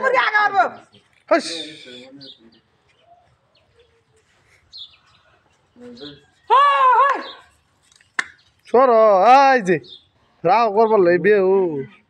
মুরগি সর আই যে রাও করবো বিয়ে